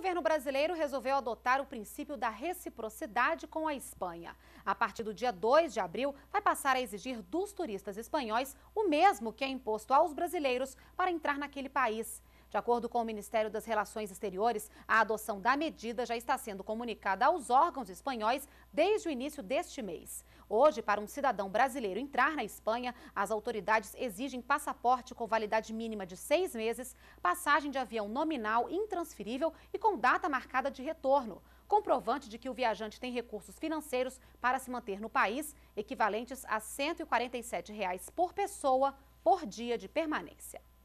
governo brasileiro resolveu adotar o princípio da reciprocidade com a Espanha. A partir do dia 2 de abril, vai passar a exigir dos turistas espanhóis o mesmo que é imposto aos brasileiros para entrar naquele país. De acordo com o Ministério das Relações Exteriores, a adoção da medida já está sendo comunicada aos órgãos espanhóis desde o início deste mês. Hoje, para um cidadão brasileiro entrar na Espanha, as autoridades exigem passaporte com validade mínima de seis meses, passagem de avião nominal intransferível e com data marcada de retorno, comprovante de que o viajante tem recursos financeiros para se manter no país, equivalentes a R$ 147 reais por pessoa por dia de permanência.